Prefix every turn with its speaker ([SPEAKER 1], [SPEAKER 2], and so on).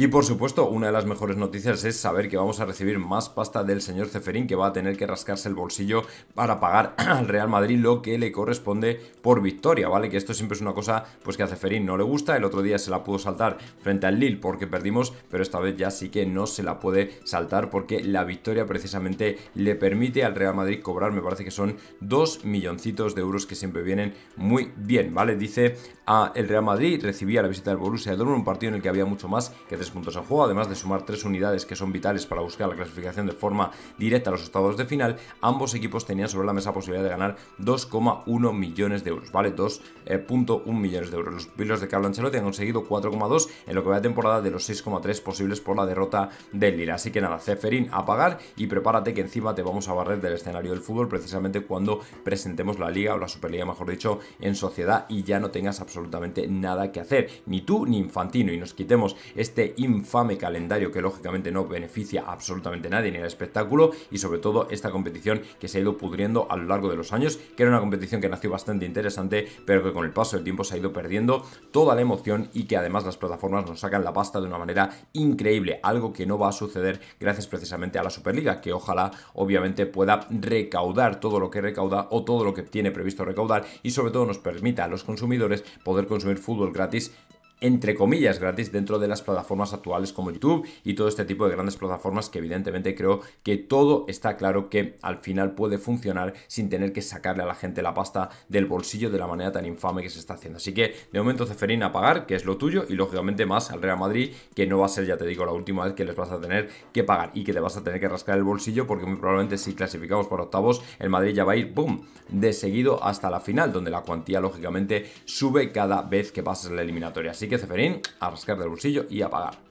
[SPEAKER 1] Y por supuesto, una de las mejores noticias es saber que vamos a recibir más pasta del señor Ceferín, que va a tener que rascarse el bolsillo para pagar al Real Madrid lo que le corresponde por victoria, ¿vale? Que esto siempre es una cosa pues que a Ceferín no le gusta. El otro día se la pudo saltar frente al Lille porque perdimos, pero esta vez ya sí que no se la puede saltar porque la victoria precisamente le permite al Real Madrid cobrar, me parece que son dos milloncitos de euros que siempre vienen muy bien, ¿vale? Dice a ah, el Real Madrid recibía la visita del Borussia Dortmund, un partido en el que había mucho más que puntos en juego, además de sumar tres unidades que son vitales para buscar la clasificación de forma directa a los estados de final, ambos equipos tenían sobre la mesa posibilidad de ganar 2,1 millones de euros, ¿vale? 2.1 millones de euros. Los pilos de Carlo Ancelotti han conseguido 4,2 en lo que va de temporada de los 6,3 posibles por la derrota del Lira, Así que nada, Ceferín, a pagar y prepárate que encima te vamos a barrer del escenario del fútbol precisamente cuando presentemos la liga o la superliga, mejor dicho, en sociedad y ya no tengas absolutamente nada que hacer, ni tú ni Infantino, y nos quitemos este infame calendario que lógicamente no beneficia a absolutamente nadie ni al espectáculo y sobre todo esta competición que se ha ido pudriendo a lo largo de los años, que era una competición que nació bastante interesante, pero que con el paso del tiempo se ha ido perdiendo toda la emoción y que además las plataformas nos sacan la pasta de una manera increíble, algo que no va a suceder gracias precisamente a la Superliga, que ojalá obviamente pueda recaudar todo lo que recauda o todo lo que tiene previsto recaudar y sobre todo nos permita a los consumidores poder consumir fútbol gratis entre comillas gratis dentro de las plataformas actuales como YouTube y todo este tipo de grandes plataformas que evidentemente creo que todo está claro que al final puede funcionar sin tener que sacarle a la gente la pasta del bolsillo de la manera tan infame que se está haciendo. Así que de momento Ceferín a pagar, que es lo tuyo, y lógicamente más al Real Madrid, que no va a ser, ya te digo, la última vez que les vas a tener que pagar y que te vas a tener que rascar el bolsillo porque muy probablemente si clasificamos por octavos el Madrid ya va a ir, ¡boom!, de seguido hasta la final, donde la cuantía lógicamente sube cada vez que pasas la eliminatoria. Así que Ceferín, a rascar del bolsillo y apagar.